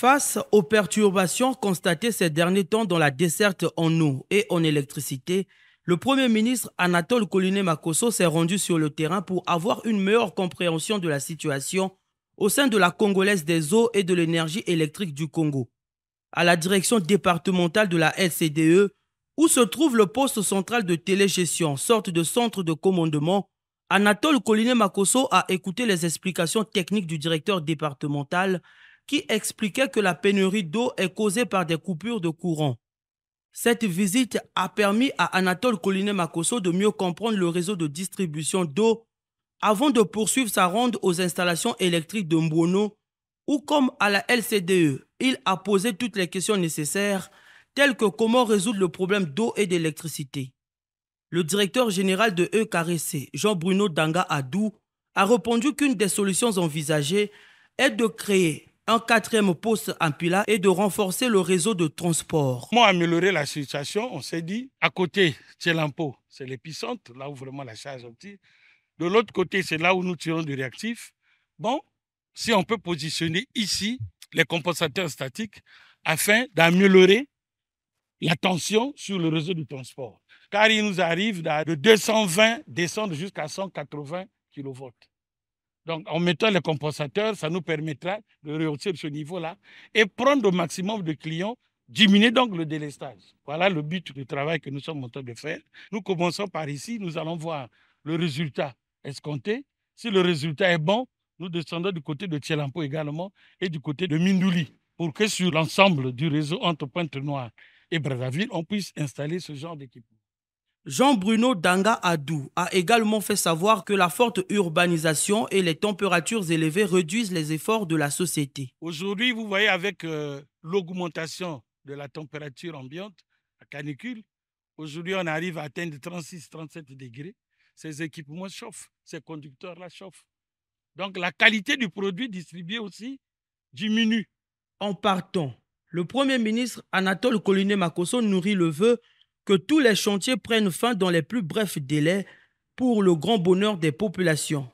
Face aux perturbations constatées ces derniers temps dans la desserte en eau et en électricité, le Premier ministre Anatole colinet makoso s'est rendu sur le terrain pour avoir une meilleure compréhension de la situation au sein de la Congolaise des eaux et de l'énergie électrique du Congo. À la direction départementale de la LCDE, où se trouve le poste central de télégestion, sorte de centre de commandement, Anatole colinet makoso a écouté les explications techniques du directeur départemental qui expliquait que la pénurie d'eau est causée par des coupures de courant. Cette visite a permis à Anatole Collinet Makosso de mieux comprendre le réseau de distribution d'eau avant de poursuivre sa ronde aux installations électriques de Mbono, où comme à la LCDE, il a posé toutes les questions nécessaires, telles que comment résoudre le problème d'eau et d'électricité. Le directeur général de EKRC, Jean-Bruno Danga Adou, a répondu qu'une des solutions envisagées est de créer un quatrième poste à Pila est de renforcer le réseau de transport. Comment améliorer la situation On s'est dit, à côté, c'est l'impôt, c'est l'épicentre, là où vraiment la charge obtient. De l'autre côté, c'est là où nous tirons du réactif. Bon, si on peut positionner ici les compensateurs statiques afin d'améliorer la tension sur le réseau de transport. Car il nous arrive de 220 descendre jusqu'à 180 kV. Donc, en mettant les compensateurs, ça nous permettra de rehausser ce niveau-là et prendre au maximum de clients, diminuer donc le délestage. Voilà le but du travail que nous sommes en train de faire. Nous commençons par ici, nous allons voir le résultat escompté. Si le résultat est bon, nous descendons du côté de Tielampo également et du côté de Mindouli pour que sur l'ensemble du réseau entre Pointe-Noire et Brazzaville, on puisse installer ce genre d'équipement. Jean-Bruno Danga Adou a également fait savoir que la forte urbanisation et les températures élevées réduisent les efforts de la société. Aujourd'hui, vous voyez, avec euh, l'augmentation de la température ambiante, la canicule, aujourd'hui on arrive à atteindre 36-37 degrés. Ces équipements chauffent, ces conducteurs-là chauffent. Donc la qualité du produit distribué aussi diminue. En partant, le Premier ministre Anatole collinet makosso nourrit le vœu que tous les chantiers prennent fin dans les plus brefs délais pour le grand bonheur des populations.